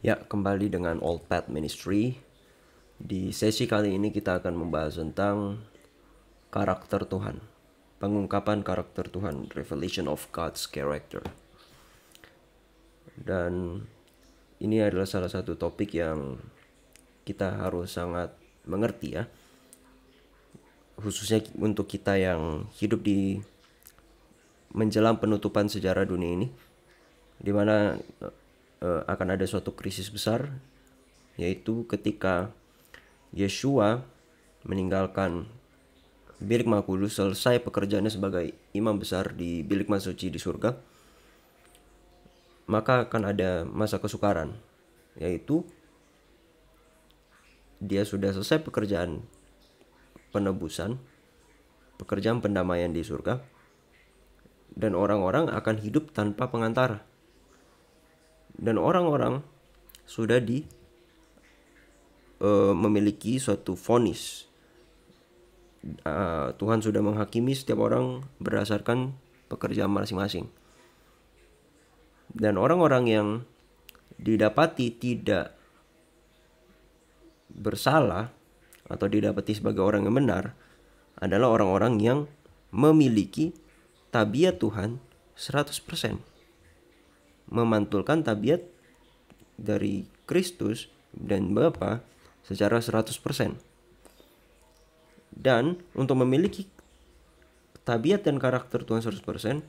Ya, kembali dengan Old Path Ministry. Di sesi kali ini kita akan membahas tentang karakter Tuhan. Pengungkapan karakter Tuhan, revelation of God's character. Dan ini adalah salah satu topik yang kita harus sangat mengerti ya. Khususnya untuk kita yang hidup di menjelang penutupan sejarah dunia ini di mana uh, akan ada suatu krisis besar yaitu ketika Yeshua meninggalkan bilik maha kudus selesai pekerjaannya sebagai imam besar di bilik maha suci di surga maka akan ada masa kesukaran yaitu dia sudah selesai pekerjaan penebusan pekerjaan pendamaian di surga dan orang-orang akan hidup tanpa pengantara dan orang-orang sudah di uh, memiliki suatu fonis uh, ah, Tuhan sudah menghakimi setiap orang berdasarkan pekerjaan masing-masing dan orang-orang yang didapati tidak bersalah atau didapati sebagai orang yang benar adalah orang-orang yang memiliki tabiat Tuhan 100% memantulkan tabiat dari Kristus dan Bapa secara 100%. Dan untuk memiliki tabiat dan karakter Tuhan 100%,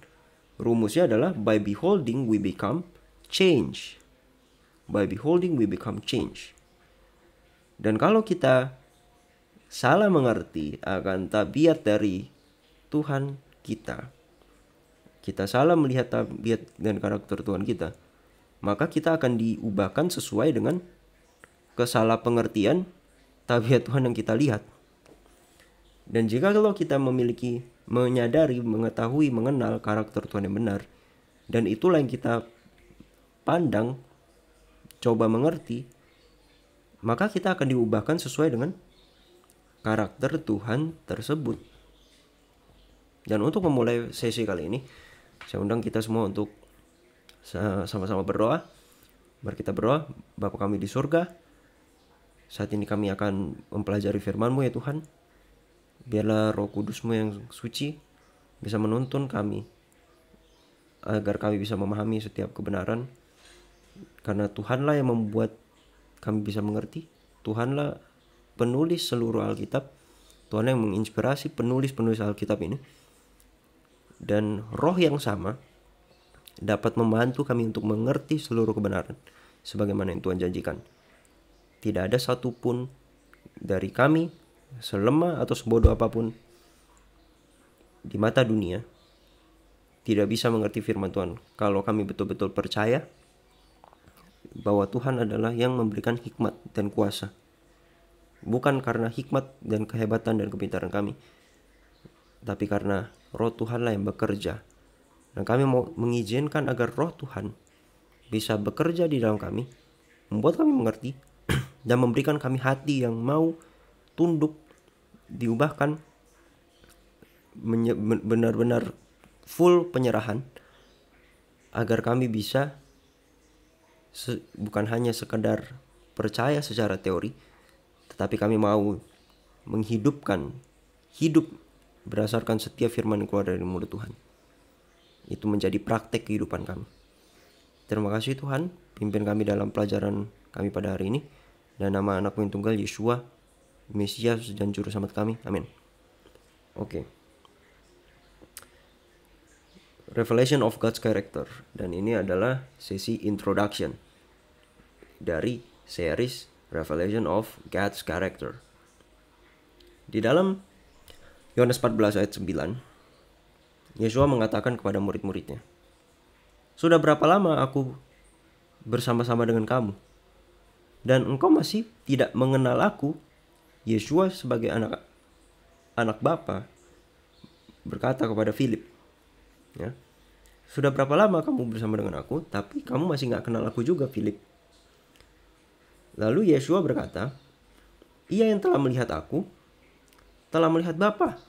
rumusnya adalah by beholding we become change. By beholding we become change. Dan kalau kita salah mengerti akan tabiat dari Tuhan kita, kita salah melihat tabiat dan karakter Tuhan kita, maka kita akan diubahkan sesuai dengan kesalah pengertian tabiat Tuhan yang kita lihat. Dan jika kalau kita memiliki, menyadari, mengetahui, mengenal karakter Tuhan yang benar, dan itulah yang kita pandang, coba mengerti, maka kita akan diubahkan sesuai dengan karakter Tuhan tersebut. Dan untuk memulai sesi kali ini, saya undang kita semua untuk sama-sama berdoa. Mari kita berdoa, Bapak kami di surga, saat ini kami akan mempelajari firman-Mu ya Tuhan. Biarlah roh kudus-Mu yang suci bisa menuntun kami, agar kami bisa memahami setiap kebenaran. Karena Tuhanlah yang membuat kami bisa mengerti, Tuhanlah penulis seluruh Alkitab, Tuhan yang menginspirasi penulis-penulis Alkitab ini dan roh yang sama dapat membantu kami untuk mengerti seluruh kebenaran sebagaimana yang Tuhan janjikan. Tidak ada satupun dari kami selemah atau sebodoh apapun di mata dunia tidak bisa mengerti firman Tuhan kalau kami betul-betul percaya bahwa Tuhan adalah yang memberikan hikmat dan kuasa bukan karena hikmat dan kehebatan dan kepintaran kami tapi karena roh Tuhanlah yang bekerja. Dan kami mau mengizinkan agar roh Tuhan bisa bekerja di dalam kami, membuat kami mengerti, dan memberikan kami hati yang mau tunduk, diubahkan, benar-benar full penyerahan, agar kami bisa bukan hanya sekedar percaya secara teori, tetapi kami mau menghidupkan hidup berdasarkan setiap firman yang keluar dari mulut Tuhan. Itu menjadi praktek kehidupan kami. Terima kasih Tuhan, pimpin kami dalam pelajaran kami pada hari ini. Dan nama anak yang tunggal, Yeshua, Mesias, dan Juru Selamat kami. Amin. Oke. Okay. Revelation of God's Character. Dan ini adalah sesi introduction dari series Revelation of God's Character. Di dalam Yohanes 14 ayat 9. Yesua mengatakan kepada murid-muridnya, "Sudah berapa lama aku bersama-sama dengan kamu? Dan engkau masih tidak mengenal aku?" Yesua sebagai anak anak Bapa berkata kepada Filip, ya, "Sudah berapa lama kamu bersama dengan aku, tapi kamu masih nggak kenal aku juga, Filip?" Lalu Yesua berkata, "Ia yang telah melihat aku telah melihat Bapa.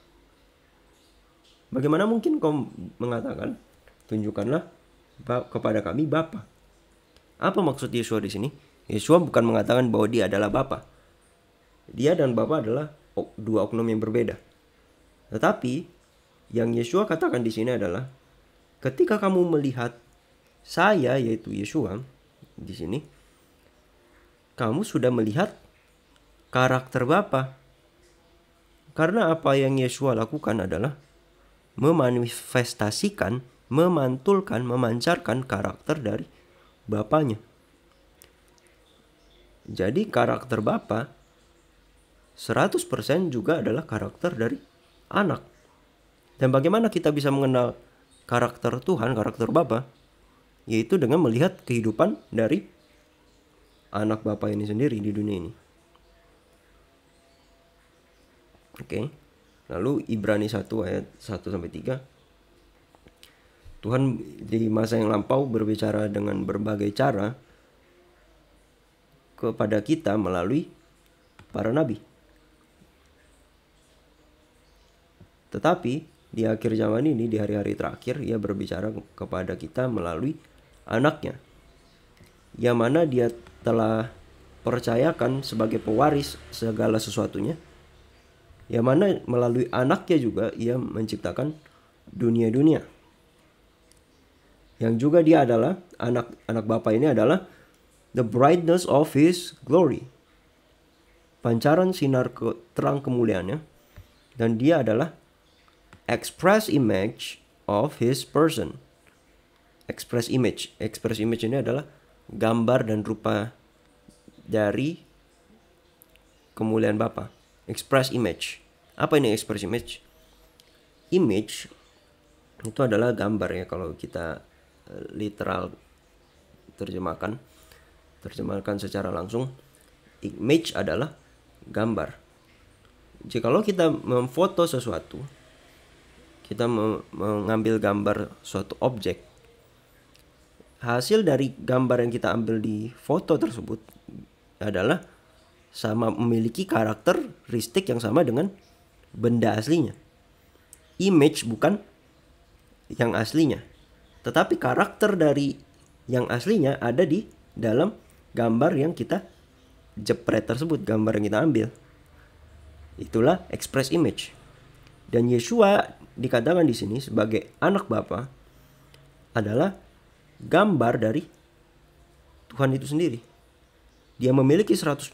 Bagaimana mungkin kau mengatakan, tunjukkanlah kepada kami Bapa. Apa maksud Yesus di sini? Yesus bukan mengatakan bahwa dia adalah Bapa. Dia dan Bapa adalah dua oknum yang berbeda. Tetapi yang Yesus katakan di sini adalah ketika kamu melihat saya yaitu Yesus di sini kamu sudah melihat karakter Bapa. Karena apa yang Yeshua lakukan adalah memanifestasikan, memantulkan, memancarkan karakter dari Bapaknya. Jadi karakter Bapa 100% juga adalah karakter dari anak. Dan bagaimana kita bisa mengenal karakter Tuhan, karakter Bapa? Yaitu dengan melihat kehidupan dari anak Bapa ini sendiri di dunia ini. Oke. Lalu Ibrani 1 ayat 1 sampai 3. Tuhan di masa yang lampau berbicara dengan berbagai cara kepada kita melalui para nabi. Tetapi di akhir zaman ini, di hari-hari terakhir, ia berbicara kepada kita melalui anaknya. Yang mana dia telah percayakan sebagai pewaris segala sesuatunya yang mana melalui anaknya juga ia menciptakan dunia-dunia. Yang juga dia adalah anak anak Bapa ini adalah the brightness of his glory. Pancaran sinar ke, terang kemuliaannya dan dia adalah express image of his person. Express image, express image ini adalah gambar dan rupa dari kemuliaan Bapa. Express image. Apa ini express image? Image itu adalah gambar ya kalau kita eh, literal terjemahkan terjemahkan secara langsung image adalah gambar. Jikalau kita memfoto sesuatu kita mengambil gambar suatu objek hasil dari gambar yang kita ambil di foto tersebut adalah sama memiliki karakteristik yang sama dengan benda aslinya. Image bukan yang aslinya. Tetapi karakter dari yang aslinya ada di dalam gambar yang kita jepret tersebut, gambar yang kita ambil. Itulah express image. Dan Yeshua dikatakan di sini sebagai anak Bapa adalah gambar dari Tuhan itu sendiri. Dia memiliki 100%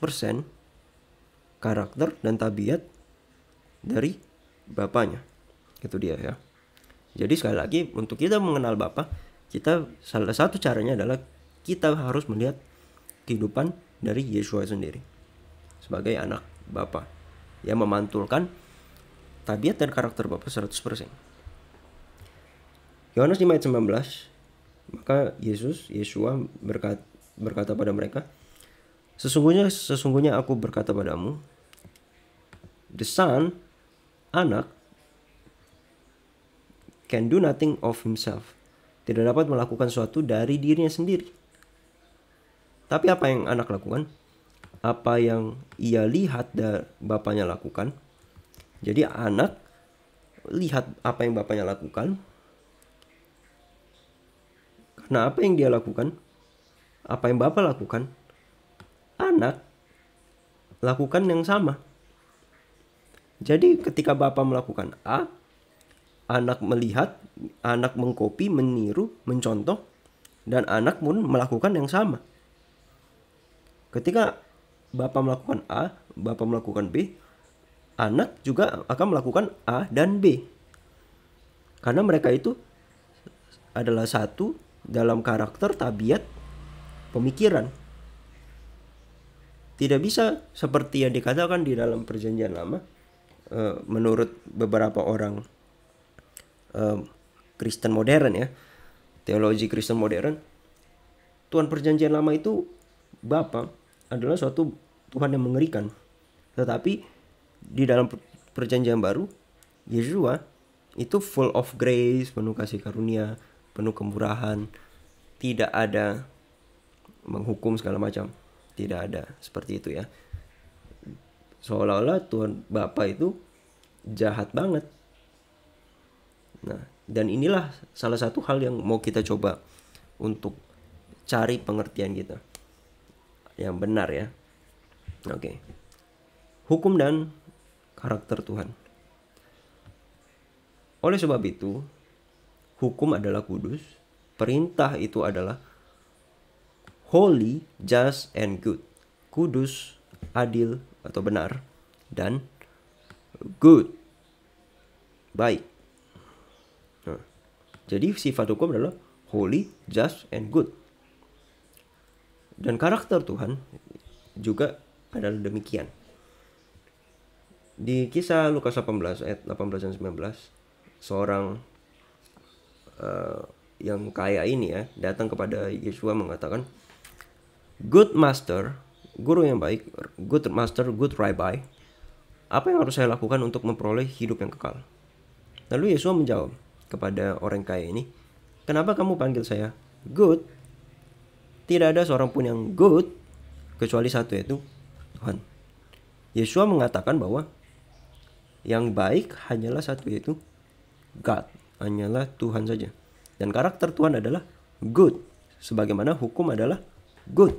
karakter dan tabiat dari bapaknya. Itu dia ya. Jadi sekali lagi untuk kita mengenal bapak, kita salah satu caranya adalah kita harus melihat kehidupan dari Yesus sendiri sebagai anak bapak yang memantulkan tabiat dan karakter Bapa 100%. Yohanes 5 ayat 19 maka Yesus Yesus berkat berkata pada mereka sesungguhnya sesungguhnya aku berkata padamu the son anak can do nothing of himself. Tidak dapat melakukan sesuatu dari dirinya sendiri. Tapi apa yang anak lakukan? Apa yang ia lihat dari bapaknya lakukan? Jadi anak lihat apa yang bapaknya lakukan. Karena apa yang dia lakukan? Apa yang bapak lakukan? Anak lakukan yang sama jadi ketika bapak melakukan A, anak melihat, anak mengkopi, meniru, mencontoh, dan anak pun melakukan yang sama. Ketika bapak melakukan A, bapak melakukan B, anak juga akan melakukan A dan B. Karena mereka itu adalah satu dalam karakter, tabiat, pemikiran. Tidak bisa seperti yang dikatakan di dalam perjanjian lama, Eh, menurut beberapa orang uh, Kristen modern ya teologi Kristen modern Tuhan perjanjian lama itu Bapa adalah suatu Tuhan yang mengerikan tetapi di dalam perjanjian baru Yeshua itu full of grace penuh kasih karunia penuh kemurahan tidak ada menghukum segala macam tidak ada seperti itu ya seolah-olah Tuhan bapak itu jahat banget. Nah, dan inilah salah satu hal yang mau kita coba untuk cari pengertian kita yang benar ya. Oke. Okay. Hukum dan karakter Tuhan. Oleh sebab itu, hukum adalah kudus, perintah itu adalah holy, just and good. Kudus, adil, atau benar dan good baik nah, jadi sifat hukum adalah holy just and good dan karakter Tuhan juga adalah demikian di kisah Lukas 18 ayat 18 dan 19 seorang uh, yang kaya ini ya datang kepada Yesus mengatakan good master guru yang baik, good master, good rabbi, apa yang harus saya lakukan untuk memperoleh hidup yang kekal? Lalu Yesus menjawab kepada orang kaya ini, kenapa kamu panggil saya good? Tidak ada seorang pun yang good, kecuali satu yaitu Tuhan. Yesus mengatakan bahwa yang baik hanyalah satu yaitu God, hanyalah Tuhan saja. Dan karakter Tuhan adalah good, sebagaimana hukum adalah good.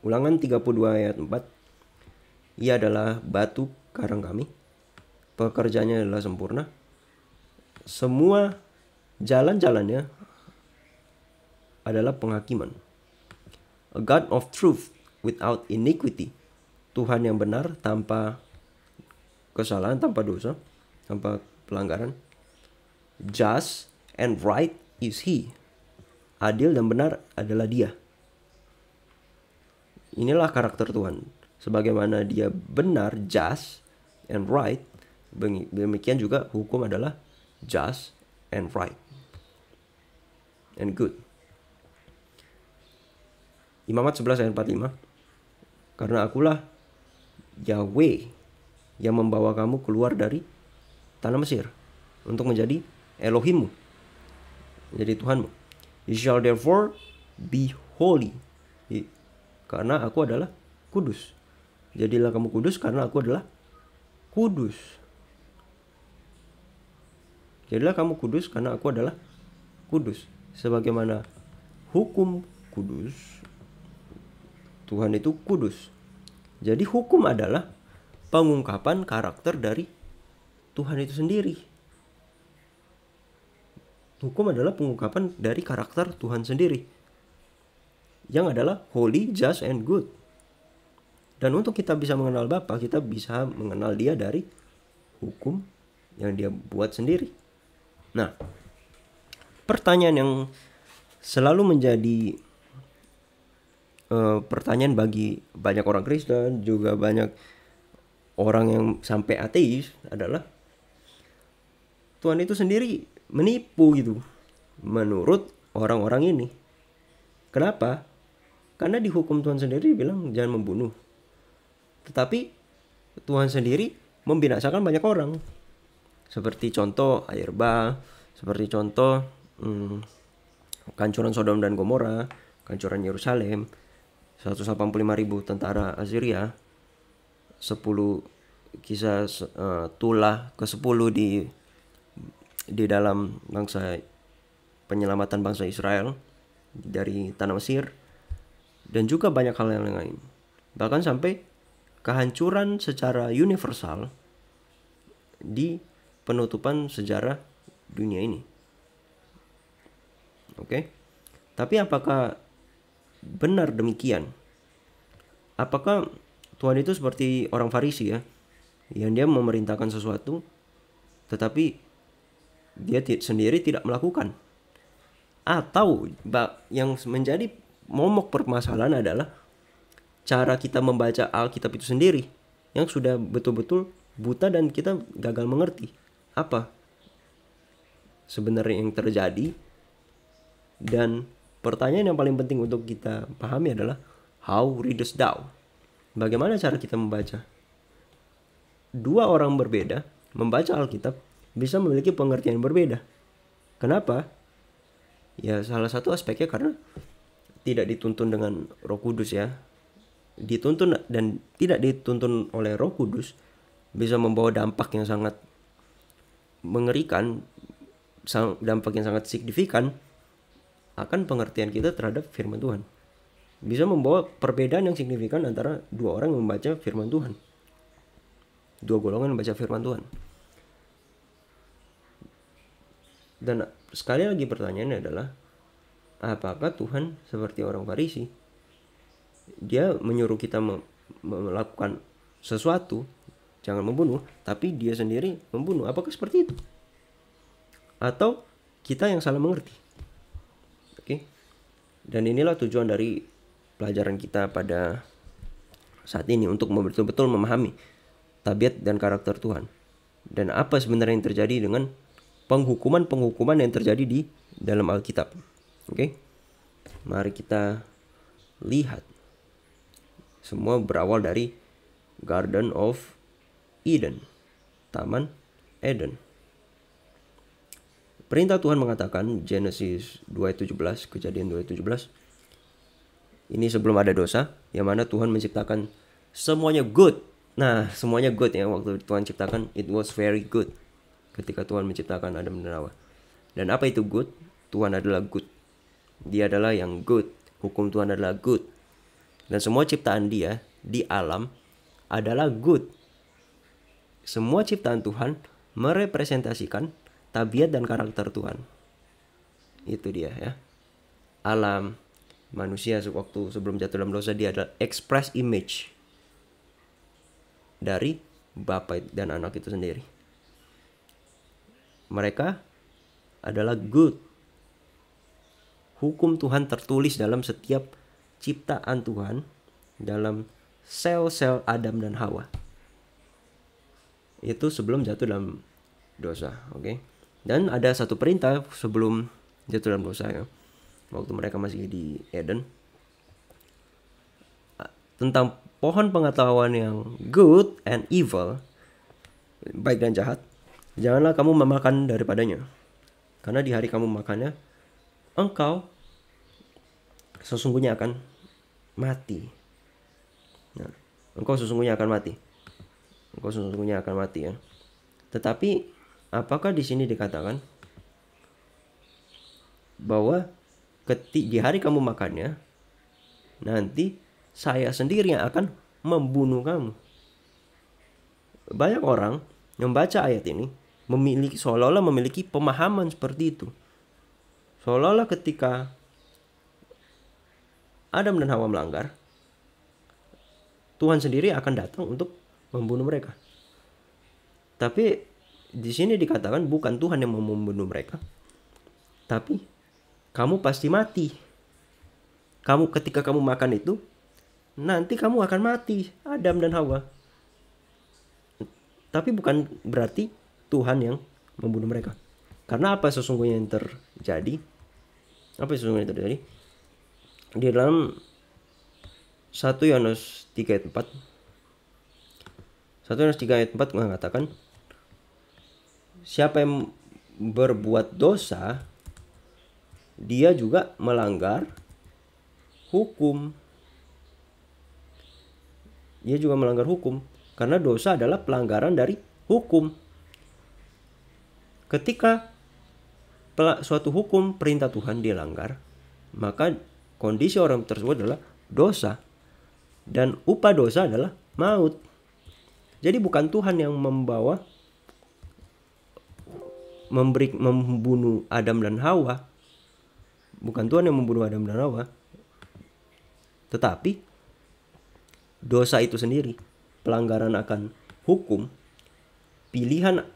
Ulangan 32 ayat 4. Ia adalah batu karang kami. Pekerjaannya adalah sempurna. Semua jalan-jalannya adalah penghakiman. A God of truth without iniquity. Tuhan yang benar tanpa kesalahan, tanpa dosa, tanpa pelanggaran. Just and right is he. Adil dan benar adalah dia. Inilah karakter Tuhan. Sebagaimana dia benar, just and right, demikian juga hukum adalah just and right and good. Imamat 11 ayat 45. Karena akulah Yahweh yang membawa kamu keluar dari tanah Mesir untuk menjadi Elohimmu, menjadi Tuhanmu. You shall therefore be holy karena aku adalah kudus. Jadilah kamu kudus karena aku adalah kudus. Jadilah kamu kudus karena aku adalah kudus. Sebagaimana hukum kudus, Tuhan itu kudus. Jadi hukum adalah pengungkapan karakter dari Tuhan itu sendiri. Hukum adalah pengungkapan dari karakter Tuhan sendiri yang adalah holy, just, and good. Dan untuk kita bisa mengenal Bapa, kita bisa mengenal dia dari hukum yang dia buat sendiri. Nah, pertanyaan yang selalu menjadi uh, pertanyaan bagi banyak orang Kristen, juga banyak orang yang sampai ateis adalah Tuhan itu sendiri menipu gitu menurut orang-orang ini. Kenapa? Karena di hukum Tuhan sendiri bilang jangan membunuh. Tetapi Tuhan sendiri membinasakan banyak orang. Seperti contoh air bah, seperti contoh hmm, kancuran Sodom dan Gomora, kancuran Yerusalem, 185 ribu tentara Assyria, 10 kisah uh, tulah ke-10 di di dalam bangsa penyelamatan bangsa Israel dari tanah Mesir dan juga banyak hal yang lain. Bahkan sampai kehancuran secara universal di penutupan sejarah dunia ini. Oke. Okay? Tapi apakah benar demikian? Apakah Tuhan itu seperti orang Farisi ya? Yang dia memerintahkan sesuatu tetapi dia sendiri tidak melakukan. Atau yang menjadi momok permasalahan adalah cara kita membaca Alkitab itu sendiri yang sudah betul-betul buta dan kita gagal mengerti apa sebenarnya yang terjadi dan pertanyaan yang paling penting untuk kita pahami adalah how readest thou bagaimana cara kita membaca dua orang berbeda membaca Alkitab bisa memiliki pengertian berbeda kenapa ya salah satu aspeknya karena tidak dituntun dengan Roh Kudus ya dituntun dan tidak dituntun oleh Roh Kudus bisa membawa dampak yang sangat mengerikan dampak yang sangat signifikan akan pengertian kita terhadap firman Tuhan bisa membawa perbedaan yang signifikan antara dua orang yang membaca firman Tuhan dua golongan membaca firman Tuhan dan sekali lagi pertanyaannya adalah apakah Tuhan seperti orang Farisi? Dia menyuruh kita melakukan sesuatu, jangan membunuh, tapi dia sendiri membunuh. Apakah seperti itu? Atau kita yang salah mengerti? Oke. Okay? Dan inilah tujuan dari pelajaran kita pada saat ini untuk betul-betul memahami tabiat dan karakter Tuhan. Dan apa sebenarnya yang terjadi dengan penghukuman-penghukuman yang terjadi di dalam Alkitab. Oke. Okay? Mari kita lihat. Semua berawal dari Garden of Eden. Taman Eden. Perintah Tuhan mengatakan Genesis 2:17, Kejadian 2:17. Ini sebelum ada dosa, yang mana Tuhan menciptakan semuanya good. Nah, semuanya good ya waktu Tuhan ciptakan it was very good. Ketika Tuhan menciptakan Adam dan Hawa. Dan apa itu good? Tuhan adalah good. Dia adalah yang good. Hukum Tuhan adalah good. Dan semua ciptaan dia di alam adalah good. Semua ciptaan Tuhan merepresentasikan tabiat dan karakter Tuhan. Itu dia ya. Alam, manusia waktu sebelum jatuh dalam dosa dia adalah express image dari Bapa dan anak itu sendiri. Mereka adalah good hukum Tuhan tertulis dalam setiap ciptaan Tuhan dalam sel-sel Adam dan Hawa. Itu sebelum jatuh dalam dosa, oke? Okay? Dan ada satu perintah sebelum jatuh dalam dosa ya. Waktu mereka masih di Eden tentang pohon pengetahuan yang good and evil, baik dan jahat. Janganlah kamu memakan daripadanya. Karena di hari kamu makannya, engkau sesungguhnya akan mati. Nah, engkau sesungguhnya akan mati. Engkau sesungguhnya akan mati ya. Tetapi apakah di sini dikatakan bahwa ketik di hari kamu makannya nanti saya sendiri yang akan membunuh kamu. Banyak orang yang baca ayat ini memiliki seolah-olah memiliki pemahaman seperti itu. Seolah-olah ketika Adam dan Hawa melanggar, Tuhan sendiri akan datang untuk membunuh mereka. Tapi di sini dikatakan bukan Tuhan yang mau membunuh mereka, tapi kamu pasti mati. Kamu ketika kamu makan itu, nanti kamu akan mati, Adam dan Hawa. Tapi bukan berarti Tuhan yang membunuh mereka. Karena apa sesungguhnya yang terjadi? apa yang sesungguhnya terjadi di dalam satu Yohanes tiga ayat empat, satu Yohanes tiga ayat empat mengatakan siapa yang berbuat dosa dia juga melanggar hukum dia juga melanggar hukum karena dosa adalah pelanggaran dari hukum ketika suatu hukum perintah Tuhan dilanggar, maka kondisi orang tersebut adalah dosa. Dan upah dosa adalah maut. Jadi bukan Tuhan yang membawa memberi membunuh Adam dan Hawa. Bukan Tuhan yang membunuh Adam dan Hawa. Tetapi dosa itu sendiri, pelanggaran akan hukum, pilihan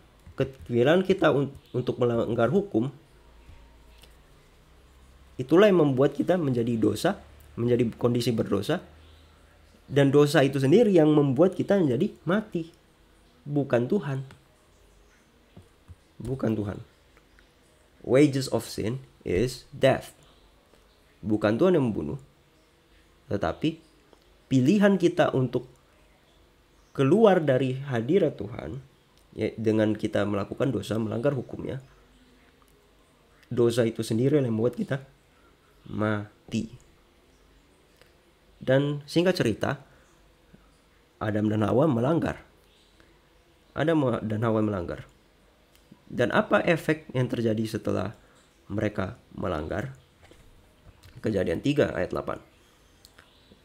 pilihan kita untuk melanggar hukum Itulah yang membuat kita menjadi dosa, menjadi kondisi berdosa. Dan dosa itu sendiri yang membuat kita menjadi mati. Bukan Tuhan. Bukan Tuhan. Wages of sin is death. Bukan Tuhan yang membunuh. Tetapi pilihan kita untuk keluar dari hadirat Tuhan ya, dengan kita melakukan dosa melanggar hukumnya dosa itu sendiri yang membuat kita mati. Dan singkat cerita, Adam dan Hawa melanggar. Adam dan Hawa melanggar. Dan apa efek yang terjadi setelah mereka melanggar? Kejadian 3 ayat 8.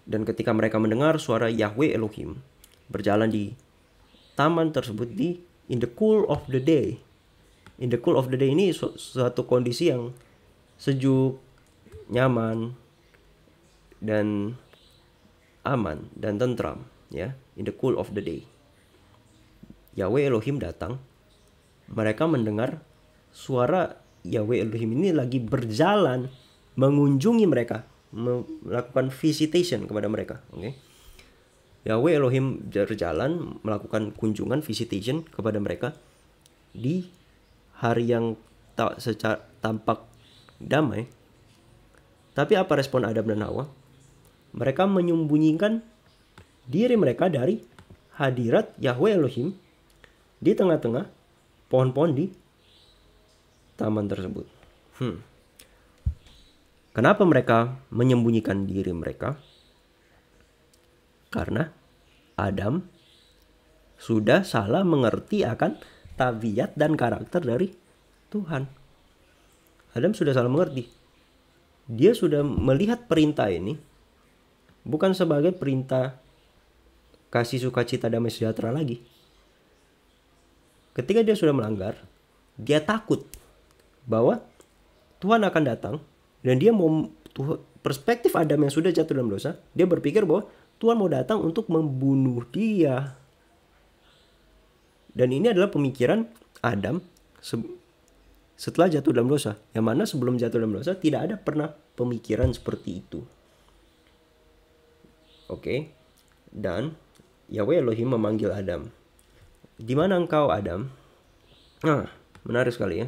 Dan ketika mereka mendengar suara Yahweh Elohim berjalan di taman tersebut di in the cool of the day. In the cool of the day ini suatu kondisi yang sejuk nyaman dan aman dan tentram ya in the cool of the day Yahweh Elohim datang mereka mendengar suara Yahweh Elohim ini lagi berjalan mengunjungi mereka melakukan visitation kepada mereka oke okay? Yahweh Elohim berjalan melakukan kunjungan visitation kepada mereka di hari yang tak secara tampak damai tapi apa respon Adam dan Hawa? Mereka menyembunyikan diri mereka dari hadirat Yahweh Elohim di tengah-tengah pohon-pohon di taman tersebut. Hmm. Kenapa mereka menyembunyikan diri mereka? Karena Adam sudah salah mengerti akan tabiat dan karakter dari Tuhan. Adam sudah salah mengerti dia sudah melihat perintah ini bukan sebagai perintah kasih sukacita damai sejahtera lagi. Ketika dia sudah melanggar, dia takut bahwa Tuhan akan datang dan dia mau perspektif Adam yang sudah jatuh dalam dosa, dia berpikir bahwa Tuhan mau datang untuk membunuh dia. Dan ini adalah pemikiran Adam setelah jatuh dalam dosa. Yang mana sebelum jatuh dalam dosa tidak ada pernah pemikiran seperti itu. Oke. Okay? Dan Yahweh Elohim memanggil Adam. Di mana engkau Adam? Nah, menarik sekali ya.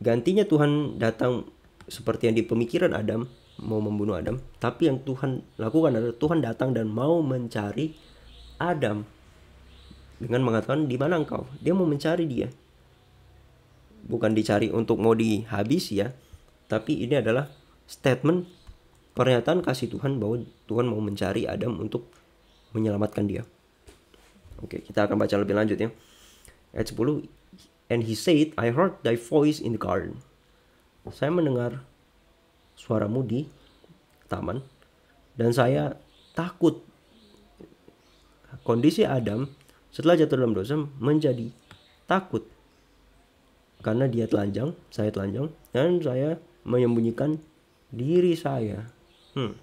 Gantinya Tuhan datang seperti yang di pemikiran Adam mau membunuh Adam, tapi yang Tuhan lakukan adalah Tuhan datang dan mau mencari Adam dengan mengatakan di mana engkau? Dia mau mencari dia bukan dicari untuk mau dihabisi ya tapi ini adalah statement pernyataan kasih Tuhan bahwa Tuhan mau mencari Adam untuk menyelamatkan dia oke kita akan baca lebih lanjut ya ayat 10 and he said I heard thy voice in the garden saya mendengar suaramu di taman dan saya takut kondisi Adam setelah jatuh dalam dosa menjadi takut karena dia telanjang, saya telanjang, dan saya menyembunyikan diri saya. Hmm.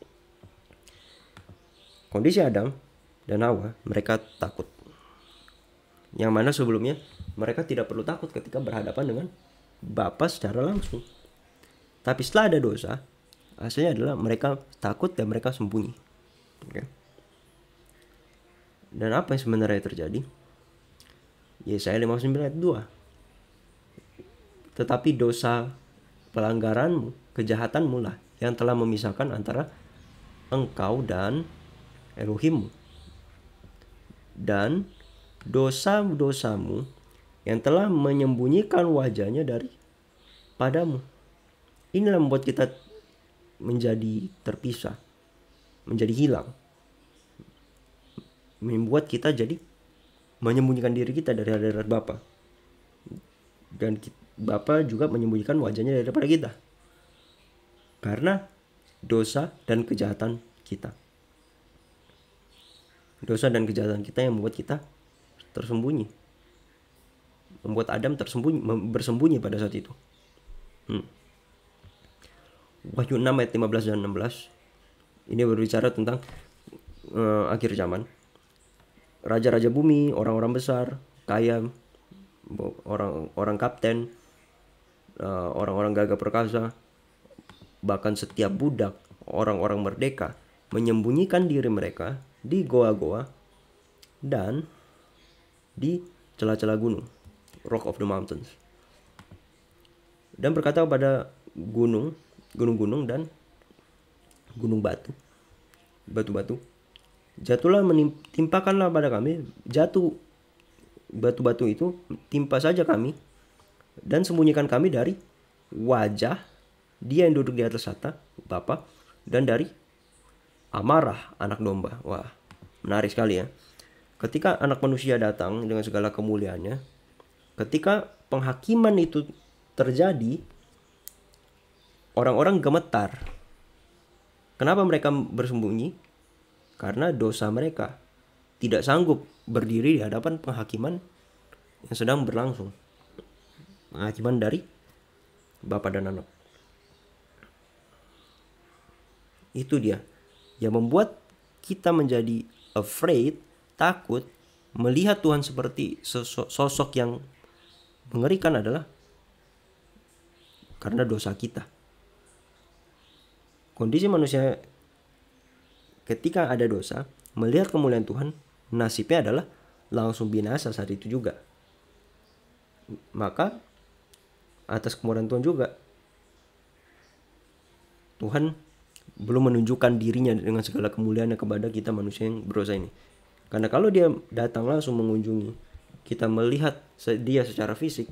Kondisi Adam dan Hawa, mereka takut. Yang mana sebelumnya mereka tidak perlu takut ketika berhadapan dengan Bapa secara langsung. Tapi setelah ada dosa, hasilnya adalah mereka takut dan mereka sembunyi. Okay. Dan apa yang sebenarnya terjadi? Yesaya 59 ayat 2 tetapi dosa pelanggaranmu, kejahatanmu lah yang telah memisahkan antara engkau dan Elohimmu. Dan dosa-dosamu yang telah menyembunyikan wajahnya dari padamu. Inilah membuat kita menjadi terpisah, menjadi hilang. Membuat kita jadi menyembunyikan diri kita dari hadirat Bapa. Dan kita Bapak juga menyembunyikan wajahnya daripada kita. Karena dosa dan kejahatan kita. Dosa dan kejahatan kita yang membuat kita tersembunyi. Membuat Adam tersembunyi, bersembunyi pada saat itu. Hmm. Wahyu 6 ayat 15 dan 16. Ini berbicara tentang uh, akhir zaman. Raja-raja bumi, orang-orang besar, kaya, orang-orang kapten, Eh, orang-orang gagah perkasa, bahkan setiap budak, orang-orang merdeka menyembunyikan diri mereka di goa-goa dan di celah-celah gunung, Rock of the Mountains. Dan berkata kepada gunung, gunung-gunung dan gunung batu, batu-batu, jatuhlah menimpakanlah pada kami, jatuh batu-batu itu timpa saja kami dan sembunyikan kami dari wajah dia yang duduk di atas tahta Bapa dan dari amarah anak domba. Wah, menarik sekali ya. Ketika anak manusia datang dengan segala kemuliaannya, ketika penghakiman itu terjadi, orang-orang gemetar. Kenapa mereka bersembunyi? Karena dosa mereka tidak sanggup berdiri di hadapan penghakiman yang sedang berlangsung. Pengakiman ah, dari bapak dan Anak. Itu dia yang membuat kita menjadi afraid, takut melihat Tuhan seperti sosok yang mengerikan adalah karena dosa kita. Kondisi manusia ketika ada dosa, melihat kemuliaan Tuhan, nasibnya adalah langsung binasa saat itu juga. Maka atas kemurahan Tuhan juga. Tuhan belum menunjukkan dirinya dengan segala kemuliaannya kepada kita manusia yang berdosa ini. Karena kalau dia datang langsung mengunjungi, kita melihat dia secara fisik,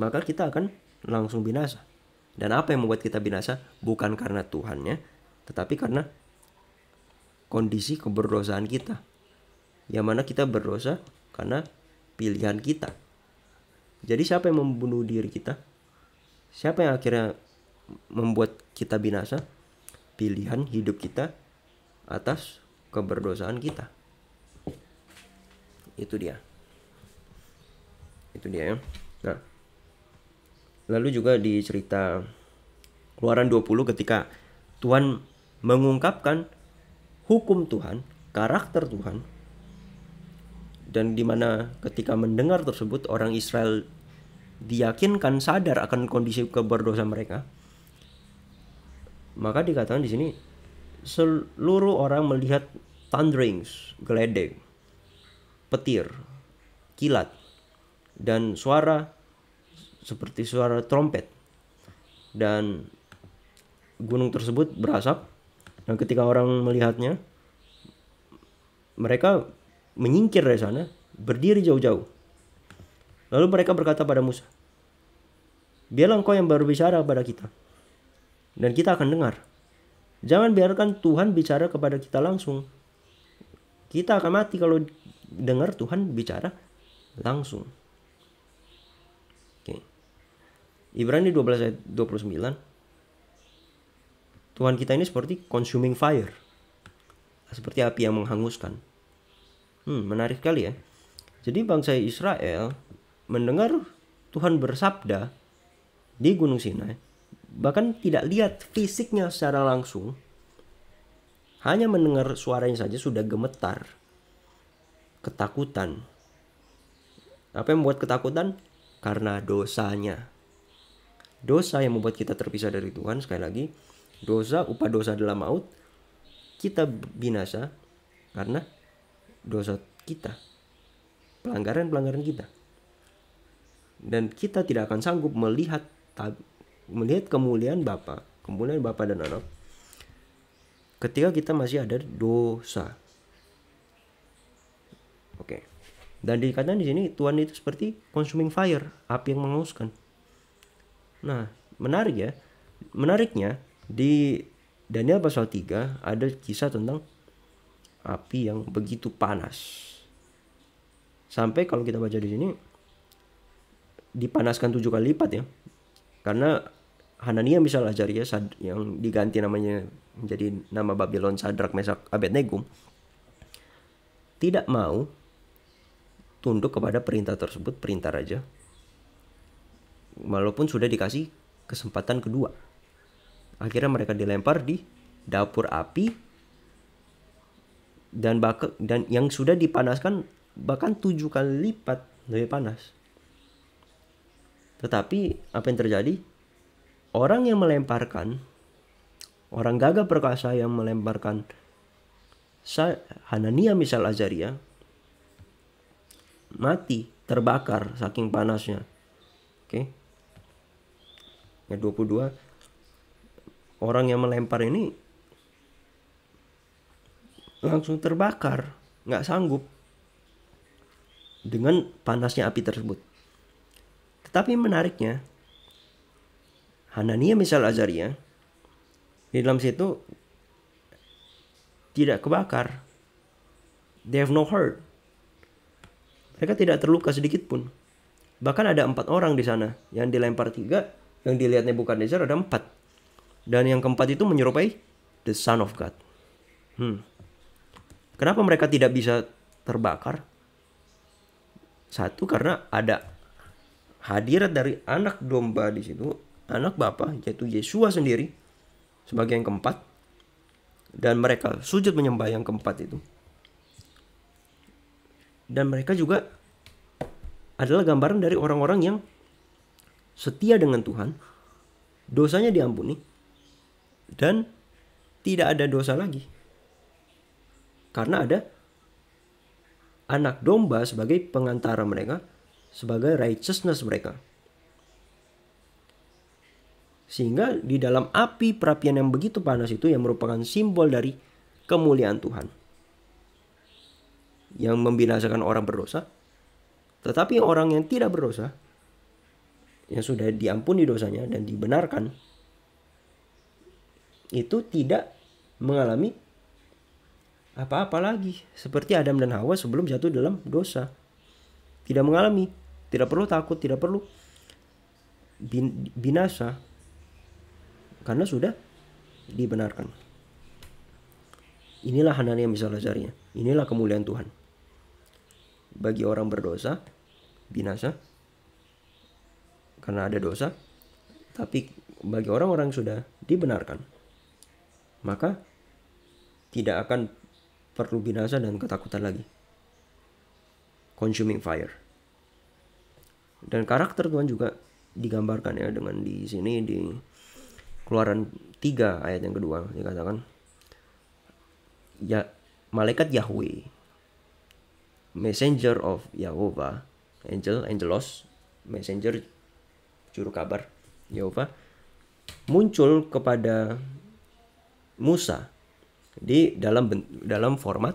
maka kita akan langsung binasa. Dan apa yang membuat kita binasa? Bukan karena Tuhannya, tetapi karena kondisi keberdosaan kita. Yang mana kita berdosa karena pilihan kita. Jadi siapa yang membunuh diri kita? Siapa yang akhirnya membuat kita binasa? Pilihan hidup kita atas keberdosaan kita. Itu dia. Itu dia ya. Nah. Lalu juga di cerita Keluaran 20 ketika Tuhan mengungkapkan hukum Tuhan, karakter Tuhan dan dimana ketika mendengar tersebut orang Israel diyakinkan sadar akan kondisi keberdosa mereka maka dikatakan di sini seluruh orang melihat thunderings geledek petir kilat dan suara seperti suara trompet dan gunung tersebut berasap dan ketika orang melihatnya mereka menyingkir dari sana, berdiri jauh-jauh. Lalu mereka berkata pada Musa, Biarlah engkau yang berbicara kepada kita, dan kita akan dengar. Jangan biarkan Tuhan bicara kepada kita langsung. Kita akan mati kalau dengar Tuhan bicara langsung. Oke. Ibrani 12 ayat 29. Tuhan kita ini seperti consuming fire. Seperti api yang menghanguskan. Hmm, menarik sekali ya. Jadi bangsa Israel mendengar Tuhan bersabda di Gunung Sinai, bahkan tidak lihat fisiknya secara langsung, hanya mendengar suaranya saja sudah gemetar, ketakutan. Apa yang membuat ketakutan? Karena dosanya. Dosa yang membuat kita terpisah dari Tuhan, sekali lagi, dosa, upah dosa adalah maut, kita binasa karena dosa kita, pelanggaran-pelanggaran kita. Dan kita tidak akan sanggup melihat melihat kemuliaan Bapa, kemuliaan Bapa dan Anak ketika kita masih ada dosa. Oke. Dan dikatakan di sini Tuhan itu seperti consuming fire, api yang menguskan Nah, menarik ya. Menariknya di Daniel pasal 3 ada kisah tentang api yang begitu panas. Sampai kalau kita baca di sini dipanaskan tujuh kali lipat ya. Karena Hanania misalnya ya yang diganti namanya menjadi nama Babylon Sadrak Mesak Abednego tidak mau tunduk kepada perintah tersebut perintah raja walaupun sudah dikasih kesempatan kedua akhirnya mereka dilempar di dapur api dan bakal dan yang sudah dipanaskan bahkan tujuh kali lipat lebih panas. Tetapi apa yang terjadi? Orang yang melemparkan, orang gagah perkasa yang melemparkan Hanania misal Azaria mati terbakar saking panasnya. Oke. Okay. Ya 22 orang yang melempar ini langsung terbakar, nggak sanggup dengan panasnya api tersebut. Tetapi menariknya, Hanania misal Azaria di dalam situ tidak kebakar. They have no hurt. Mereka tidak terluka sedikit pun. Bahkan ada empat orang di sana. Yang dilempar tiga, yang dilihatnya bukan ada empat. Dan yang keempat itu menyerupai the son of God. Hmm. Kenapa mereka tidak bisa terbakar? Satu karena ada hadirat dari anak domba di situ, anak bapa yaitu Yesus sendiri sebagai yang keempat dan mereka sujud menyembah yang keempat itu. Dan mereka juga adalah gambaran dari orang-orang yang setia dengan Tuhan, dosanya diampuni dan tidak ada dosa lagi karena ada anak domba sebagai pengantara mereka, sebagai righteousness mereka. Sehingga di dalam api perapian yang begitu panas itu yang merupakan simbol dari kemuliaan Tuhan. Yang membinasakan orang berdosa. Tetapi orang yang tidak berdosa, yang sudah diampuni dosanya dan dibenarkan, itu tidak mengalami apa-apa lagi, seperti Adam dan Hawa sebelum jatuh dalam dosa. Tidak mengalami, tidak perlu takut, tidak perlu binasa karena sudah dibenarkan. Inilah Hanania misal Lazarnya. Inilah kemuliaan Tuhan. Bagi orang berdosa, binasa karena ada dosa, tapi bagi orang-orang yang sudah dibenarkan, maka tidak akan perlu binasa dan ketakutan lagi. Consuming fire. Dan karakter Tuhan juga digambarkan ya dengan di sini di keluaran 3 ayat yang kedua dikatakan ya malaikat Yahweh messenger of Yahovah angel angelos messenger juru kabar Yahovah muncul kepada Musa di dalam dalam format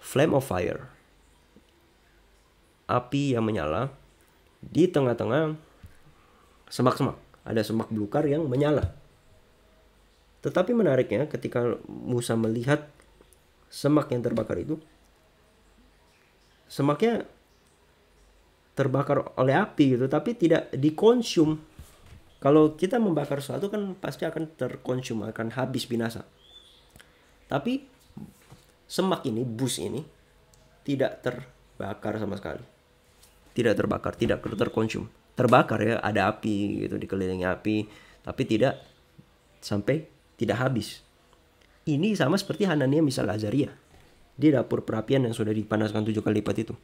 flame of fire. Api yang menyala di tengah-tengah semak-semak. Ada semak belukar yang menyala. Tetapi menariknya ketika Musa melihat semak yang terbakar itu semaknya terbakar oleh api gitu tapi tidak dikonsum kalau kita membakar sesuatu kan pasti akan terkonsum akan habis binasa tapi semak ini, bus ini tidak terbakar sama sekali. Tidak terbakar, tidak terkonsum. Terbakar ya, ada api gitu dikelilingi api, tapi tidak sampai tidak habis. Ini sama seperti Hanania misal Azaria di dapur perapian yang sudah dipanaskan tujuh kali lipat itu.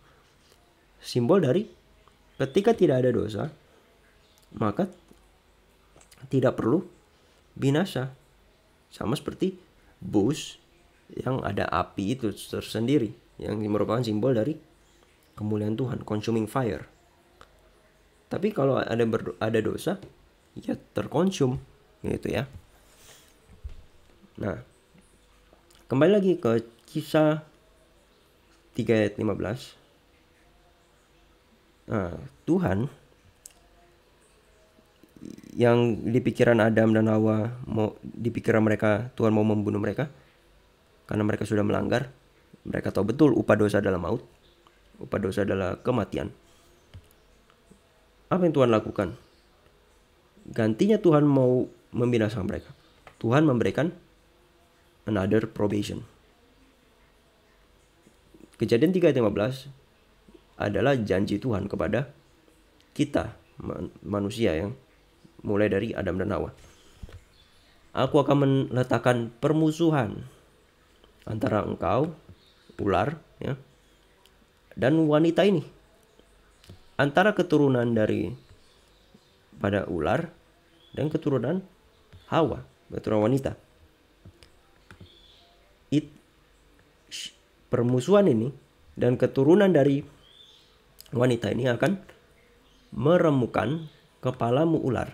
Simbol dari ketika tidak ada dosa, maka tidak perlu binasa. Sama seperti bus yang ada api itu tersendiri yang merupakan simbol dari kemuliaan Tuhan, consuming fire. Tapi kalau ada berdo ada dosa, ya terkonsum gitu ya. Nah, kembali lagi ke kisah 3 ayat 15. Nah, Tuhan yang di pikiran Adam dan Hawa mau di pikiran mereka Tuhan mau membunuh mereka karena mereka sudah melanggar mereka tahu betul upah dosa adalah maut upah dosa adalah kematian apa yang Tuhan lakukan gantinya Tuhan mau membinasakan mereka Tuhan memberikan another probation Kejadian 3 ayat 15 adalah janji Tuhan kepada kita manusia yang mulai dari Adam dan Hawa. Aku akan meletakkan permusuhan antara engkau, ular, ya, dan wanita ini. Antara keturunan dari pada ular dan keturunan Hawa, keturunan wanita. It, permusuhan ini dan keturunan dari wanita ini akan meremukan kepalamu ular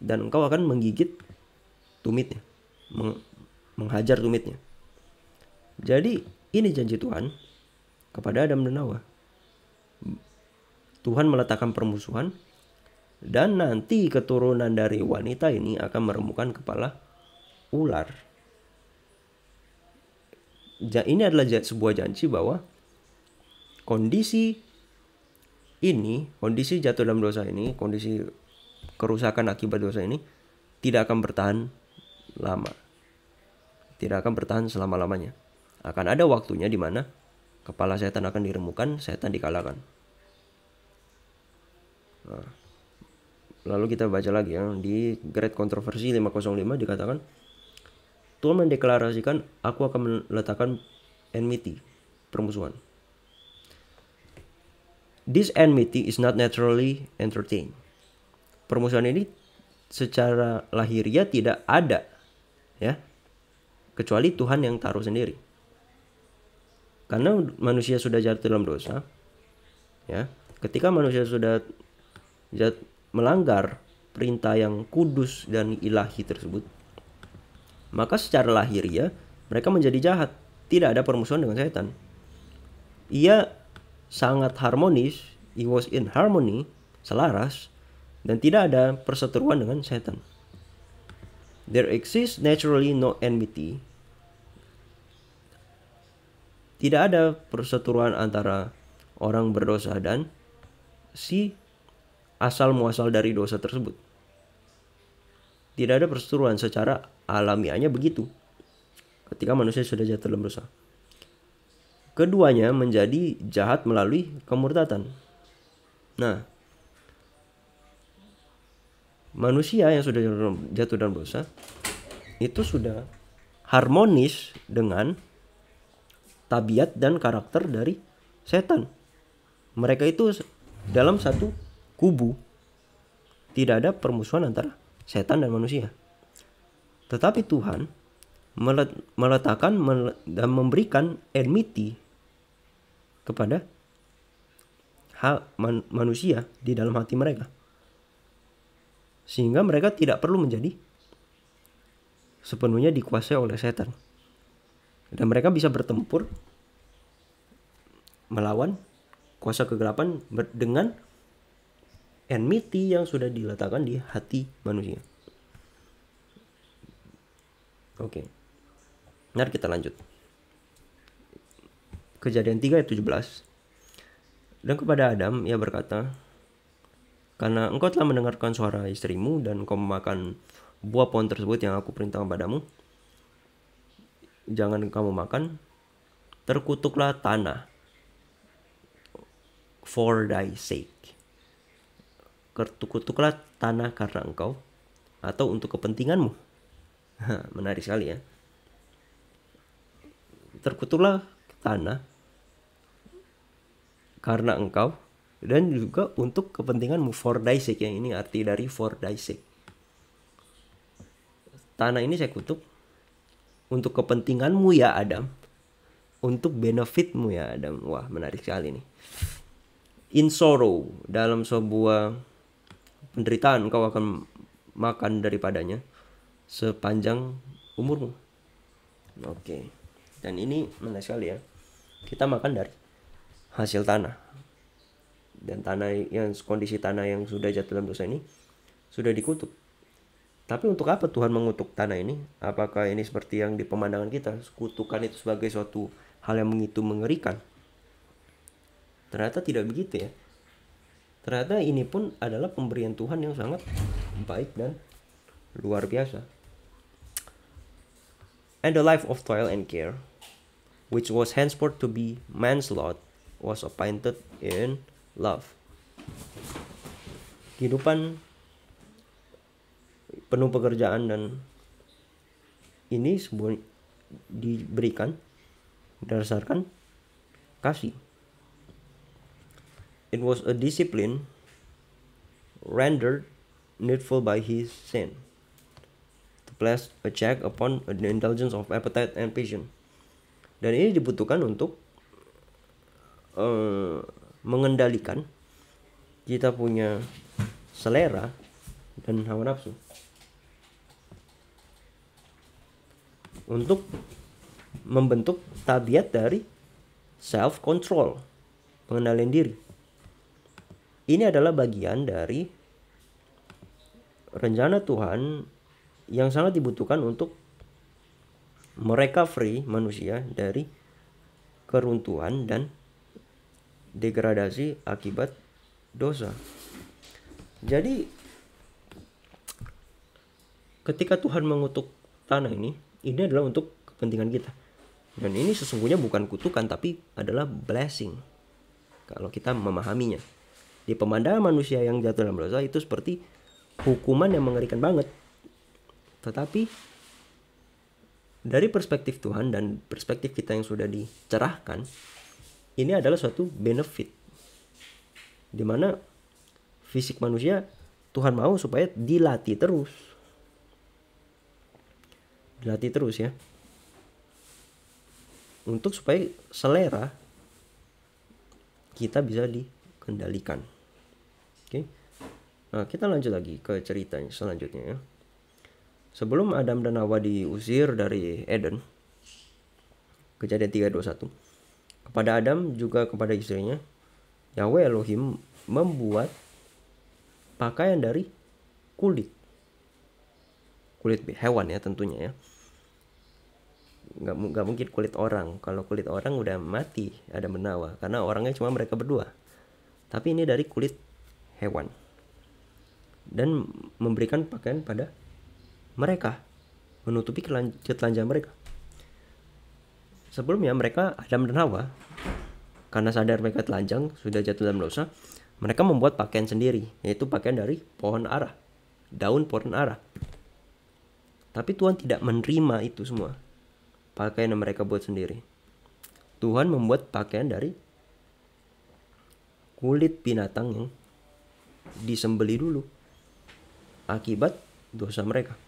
dan engkau akan menggigit tumitnya, meng menghajar tumitnya. Jadi ini janji Tuhan kepada Adam dan Hawa. Tuhan meletakkan permusuhan dan nanti keturunan dari wanita ini akan meremukkan kepala ular. Ini adalah sebuah janji bahwa kondisi ini, kondisi jatuh dalam dosa ini, kondisi kerusakan akibat dosa ini tidak akan bertahan lama. Tidak akan bertahan selama-lamanya. Akan ada waktunya di mana kepala setan akan diremukan, setan dikalahkan. Nah, lalu kita baca lagi ya di Great Controversy 505 dikatakan Tuhan mendeklarasikan aku akan meletakkan enmity, permusuhan. This enmity is not naturally entertained permusuhan ini secara lahiriah tidak ada ya kecuali Tuhan yang taruh sendiri karena manusia sudah jatuh dalam dosa ya ketika manusia sudah jat, melanggar perintah yang kudus dan ilahi tersebut maka secara lahiriah mereka menjadi jahat tidak ada permusuhan dengan setan ia sangat harmonis he was in harmony selaras dan tidak ada perseteruan dengan setan. There exists naturally no enmity. Tidak ada perseteruan antara orang berdosa dan si asal muasal dari dosa tersebut. Tidak ada perseteruan secara alamiahnya begitu. Ketika manusia sudah jatuh dalam dosa. Keduanya menjadi jahat melalui kemurtadan. Nah, manusia yang sudah jatuh dalam dosa itu sudah harmonis dengan tabiat dan karakter dari setan. Mereka itu dalam satu kubu. Tidak ada permusuhan antara setan dan manusia. Tetapi Tuhan meletakkan dan memberikan enmity kepada hak manusia di dalam hati mereka sehingga mereka tidak perlu menjadi sepenuhnya dikuasai oleh setan dan mereka bisa bertempur melawan kuasa kegelapan dengan enmity yang sudah diletakkan di hati manusia. Oke. Okay. kita lanjut. Kejadian 3 ayat 17. Dan kepada Adam ia berkata, karena engkau telah mendengarkan suara istrimu dan kau memakan buah pohon tersebut yang aku perintahkan padamu. Jangan kamu makan. Terkutuklah tanah. For thy sake. Terkutuklah tanah karena engkau. Atau untuk kepentinganmu. menarik sekali ya. Terkutuklah tanah karena engkau dan juga untuk kepentingan dice yang ini arti dari for dice Tanah ini saya kutuk untuk kepentinganmu ya Adam, untuk benefitmu ya Adam. Wah menarik sekali ini In sorrow dalam sebuah penderitaan kau akan makan daripadanya sepanjang umurmu. Oke. Dan ini menarik sekali ya. Kita makan dari hasil tanah dan tanah yang kondisi tanah yang sudah jatuh dalam dosa ini sudah dikutuk. Tapi untuk apa Tuhan mengutuk tanah ini? Apakah ini seperti yang di pemandangan kita, kutukan itu sebagai suatu hal yang begitu mengerikan? Ternyata tidak begitu ya. Ternyata ini pun adalah pemberian Tuhan yang sangat baik dan luar biasa. And the life of toil and care, which was henceforth to be man's lot, was appointed in love. Kehidupan penuh pekerjaan dan ini sebuah diberikan berdasarkan kasih. It was a discipline rendered needful by his sin to place a check upon the indulgence of appetite and passion. Dan ini dibutuhkan untuk uh, mengendalikan kita punya selera dan hawa nafsu untuk membentuk tabiat dari self control pengendalian diri ini adalah bagian dari rencana Tuhan yang sangat dibutuhkan untuk mereka free manusia dari keruntuhan dan degradasi akibat dosa. Jadi ketika Tuhan mengutuk tanah ini, ini adalah untuk kepentingan kita. Dan ini sesungguhnya bukan kutukan tapi adalah blessing. Kalau kita memahaminya. Di pemandangan manusia yang jatuh dalam dosa itu seperti hukuman yang mengerikan banget. Tetapi dari perspektif Tuhan dan perspektif kita yang sudah dicerahkan, ini adalah suatu benefit dimana fisik manusia Tuhan mau supaya dilatih terus dilatih terus ya untuk supaya selera kita bisa dikendalikan oke nah kita lanjut lagi ke ceritanya selanjutnya ya sebelum Adam dan Hawa diusir dari Eden kejadian 321 kepada Adam juga kepada istrinya Yahweh Elohim membuat pakaian dari kulit kulit hewan ya tentunya ya nggak nggak mungkin kulit orang kalau kulit orang udah mati ada menawa karena orangnya cuma mereka berdua tapi ini dari kulit hewan dan memberikan pakaian pada mereka menutupi lanjut mereka Sebelumnya mereka Adam dan Hawa karena sadar mereka telanjang sudah jatuh dalam dosa, mereka membuat pakaian sendiri, yaitu pakaian dari pohon ara, daun pohon ara. Tapi Tuhan tidak menerima itu semua. Pakaian yang mereka buat sendiri. Tuhan membuat pakaian dari kulit binatang yang disembeli dulu akibat dosa mereka.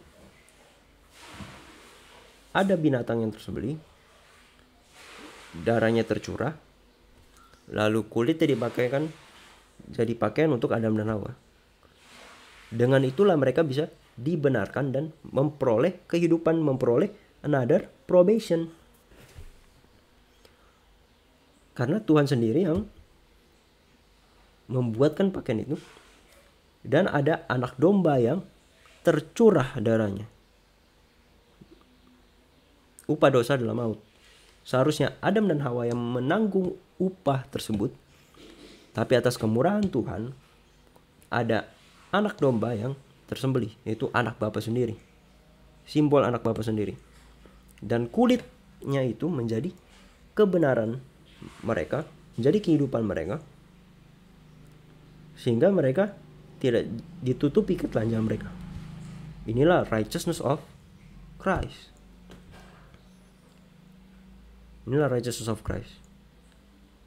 Ada binatang yang tersembeli, darahnya tercurah lalu kulitnya dipakai kan jadi pakaian untuk Adam dan Hawa dengan itulah mereka bisa dibenarkan dan memperoleh kehidupan memperoleh another probation karena Tuhan sendiri yang membuatkan pakaian itu dan ada anak domba yang tercurah darahnya upah dosa dalam maut Seharusnya Adam dan Hawa yang menanggung upah tersebut. Tapi atas kemurahan Tuhan, ada anak domba yang tersembelih, yaitu anak Bapa sendiri. Simbol anak Bapa sendiri. Dan kulitnya itu menjadi kebenaran mereka, menjadi kehidupan mereka. Sehingga mereka tidak ditutupi ketelanjang mereka. Inilah righteousness of Christ. Inilah righteousness of Christ.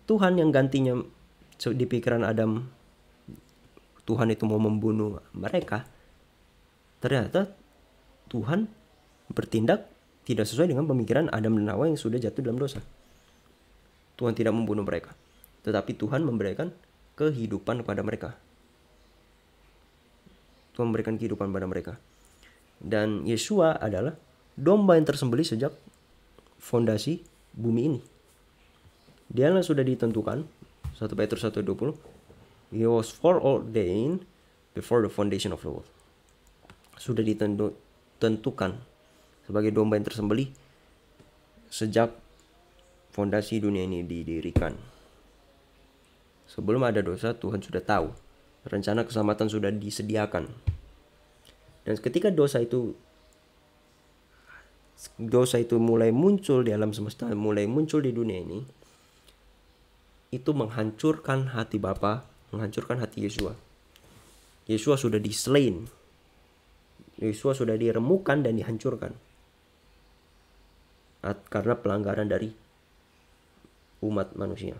Tuhan yang gantinya di pikiran Adam Tuhan itu mau membunuh mereka. Ternyata Tuhan bertindak tidak sesuai dengan pemikiran Adam dan Hawa yang sudah jatuh dalam dosa. Tuhan tidak membunuh mereka, tetapi Tuhan memberikan kehidupan kepada mereka. Tuhan memberikan kehidupan kepada mereka. Dan Yesua adalah domba yang tersembelih sejak fondasi bumi ini. Dialah sudah ditentukan 1 Petrus 1:20. He was foreordained before the foundation of the world. Sudah ditentukan sebagai domba yang tersembelih sejak fondasi dunia ini didirikan. Sebelum ada dosa, Tuhan sudah tahu. Rencana keselamatan sudah disediakan. Dan ketika dosa itu dosa itu mulai muncul di alam semesta, mulai muncul di dunia ini, itu menghancurkan hati Bapa, menghancurkan hati Yesua. Yesua sudah diselain. Yesua sudah diremukan dan dihancurkan. Karena pelanggaran dari umat manusia.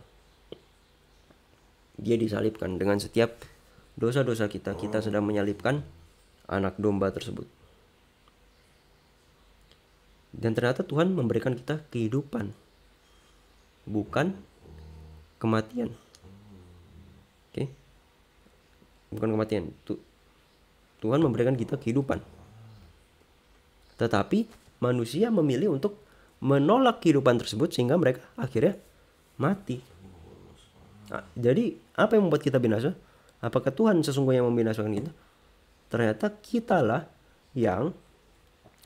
Dia disalibkan dengan setiap dosa-dosa kita, kita sedang menyalibkan anak domba tersebut. Dan ternyata Tuhan memberikan kita kehidupan, bukan kematian. Oke, okay? bukan kematian. Tuhan memberikan kita kehidupan, tetapi manusia memilih untuk menolak kehidupan tersebut sehingga mereka akhirnya mati. Nah, jadi apa yang membuat kita binasa? Apakah Tuhan sesungguhnya membinasakan kita? Ternyata kitalah yang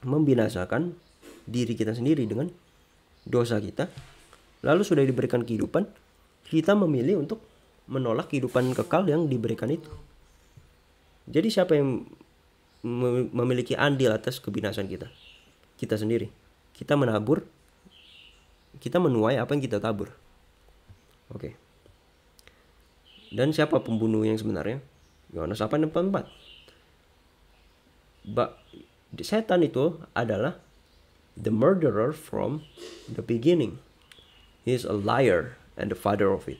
membinasakan diri kita sendiri dengan dosa kita, lalu sudah diberikan kehidupan, kita memilih untuk menolak kehidupan kekal yang diberikan itu. Jadi siapa yang memiliki andil atas kebinasan kita? Kita sendiri. Kita menabur, kita menuai apa yang kita tabur. Oke. Dan siapa pembunuh yang sebenarnya? Yohanes 8:4. Ba setan itu adalah the murderer from the beginning. He is a liar and the father of it.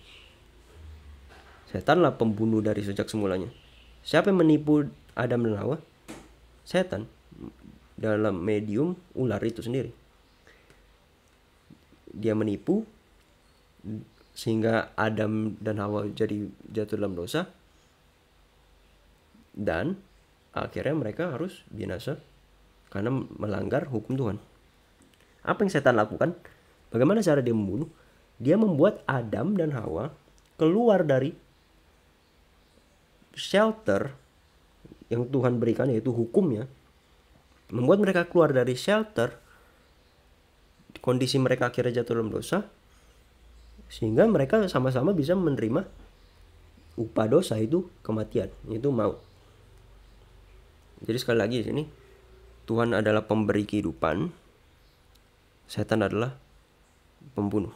Setanlah pembunuh dari sejak semulanya. Siapa yang menipu Adam dan Hawa? Setan dalam medium ular itu sendiri. Dia menipu sehingga Adam dan Hawa jadi jatuh dalam dosa dan akhirnya mereka harus binasa karena melanggar hukum Tuhan. Apa yang setan lakukan? Bagaimana cara dia membunuh? Dia membuat Adam dan Hawa keluar dari shelter yang Tuhan berikan yaitu hukumnya membuat mereka keluar dari shelter kondisi mereka akhirnya jatuh dalam dosa sehingga mereka sama-sama bisa menerima upah dosa itu kematian itu mau. jadi sekali lagi sini Tuhan adalah pemberi kehidupan setan adalah pembunuh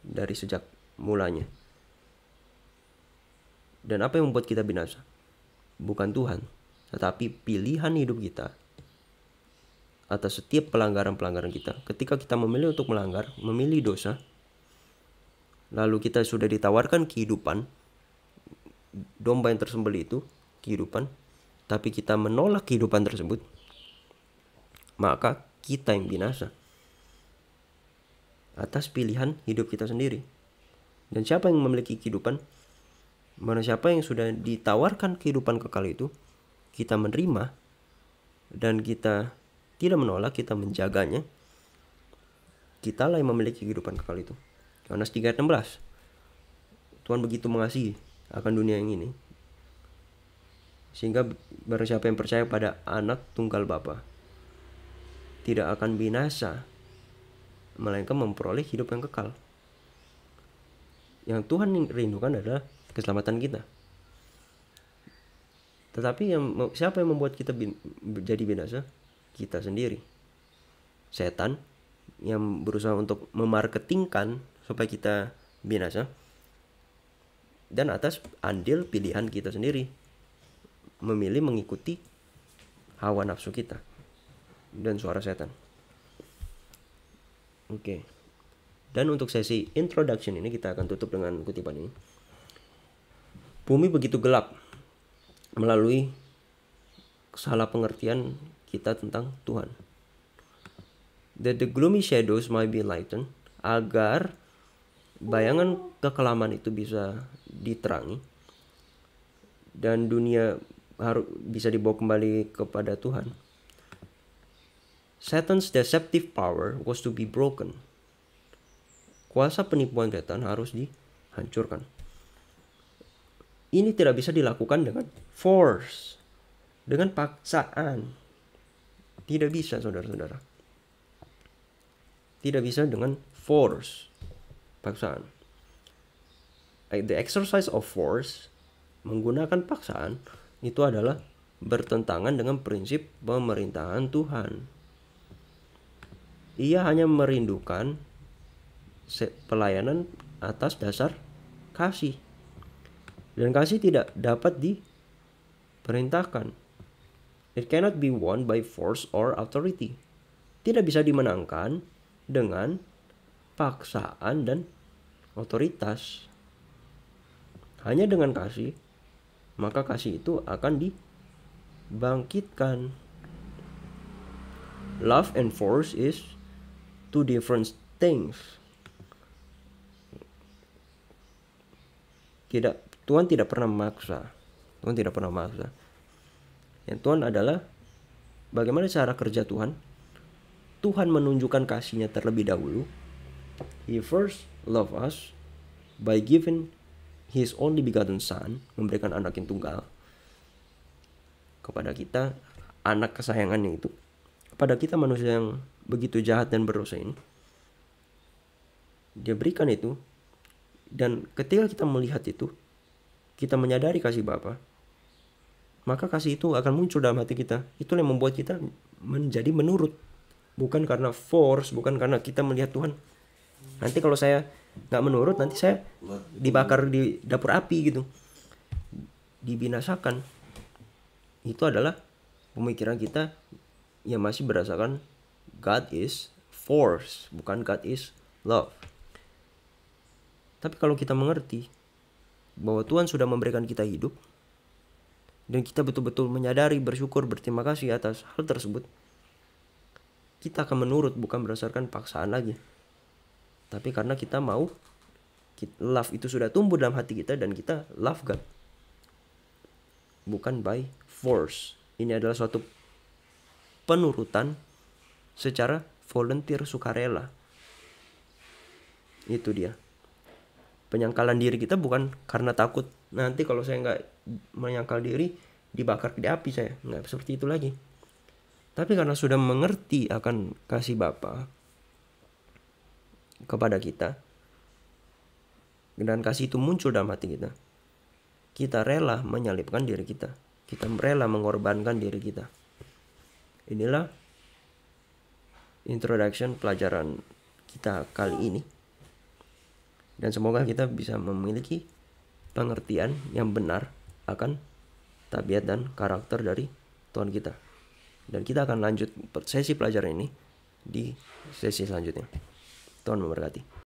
dari sejak mulanya. Dan apa yang membuat kita binasa? Bukan Tuhan, tetapi pilihan hidup kita atas setiap pelanggaran-pelanggaran kita. Ketika kita memilih untuk melanggar, memilih dosa, lalu kita sudah ditawarkan kehidupan, domba yang tersembeli itu, kehidupan, tapi kita menolak kehidupan tersebut, maka kita yang binasa atas pilihan hidup kita sendiri. Dan siapa yang memiliki kehidupan? Mana siapa yang sudah ditawarkan kehidupan kekal itu, kita menerima dan kita tidak menolak, kita menjaganya. Kitalah yang memiliki kehidupan kekal itu. Yohanes 3:16. Tuhan begitu mengasihi akan dunia yang ini sehingga barang siapa yang percaya pada anak tunggal Bapa tidak akan binasa melainkan memperoleh hidup yang kekal. Yang Tuhan rindukan adalah keselamatan kita. Tetapi yang siapa yang membuat kita bin, jadi binasa? Kita sendiri. Setan yang berusaha untuk memarketingkan supaya kita binasa dan atas andil pilihan kita sendiri memilih mengikuti hawa nafsu kita dan suara setan. Oke. Dan untuk sesi introduction ini kita akan tutup dengan kutipan ini. Bumi begitu gelap melalui salah pengertian kita tentang Tuhan. That the gloomy shadows might be lightened agar bayangan kekelaman itu bisa diterangi dan dunia harus bisa dibawa kembali kepada Tuhan. Satan's deceptive power was to be broken. Kuasa penipuan setan harus dihancurkan. Ini tidak bisa dilakukan dengan force, dengan paksaan. Tidak bisa, saudara-saudara. Tidak bisa dengan force, paksaan. Eh, the exercise of force menggunakan paksaan itu adalah bertentangan dengan prinsip pemerintahan Tuhan ia hanya merindukan pelayanan atas dasar kasih. Dan kasih tidak dapat diperintahkan. It cannot be won by force or authority. Tidak bisa dimenangkan dengan paksaan dan otoritas. Hanya dengan kasih, maka kasih itu akan dibangkitkan. Love and force is two different things. Tidak Tuhan tidak pernah maksa. Tuhan tidak pernah maksa. Yang Tuhan adalah bagaimana cara kerja Tuhan? Tuhan menunjukkan kasihnya terlebih dahulu. He first loved us by giving His only begotten Son, memberikan anak yang tunggal kepada kita, anak kesayangannya itu, kepada kita manusia yang begitu jahat dan berdosa ini dia berikan itu dan ketika kita melihat itu kita menyadari kasih Bapa maka kasih itu akan muncul dalam hati kita itu yang membuat kita menjadi menurut bukan karena force bukan karena kita melihat Tuhan nanti kalau saya nggak menurut nanti saya dibakar di dapur api gitu dibinasakan itu adalah pemikiran kita yang masih berdasarkan God is force, bukan God is love. Tapi kalau kita mengerti bahwa Tuhan sudah memberikan kita hidup dan kita betul-betul menyadari, bersyukur, berterima kasih atas hal tersebut, kita akan menurut bukan berdasarkan paksaan lagi. Tapi karena kita mau love itu sudah tumbuh dalam hati kita dan kita love God. Bukan by force. Ini adalah suatu penurutan secara volunteer sukarela. Itu dia. Penyangkalan diri kita bukan karena takut nanti kalau saya nggak menyangkal diri dibakar di api saya nggak seperti itu lagi. Tapi karena sudah mengerti akan kasih Bapa kepada kita dan kasih itu muncul dalam hati kita. Kita rela menyalipkan diri kita. Kita rela mengorbankan diri kita. Inilah introduction pelajaran kita kali ini. Dan semoga kita bisa memiliki pengertian yang benar akan tabiat dan karakter dari Tuhan kita. Dan kita akan lanjut sesi pelajaran ini di sesi selanjutnya. Tuhan memberkati.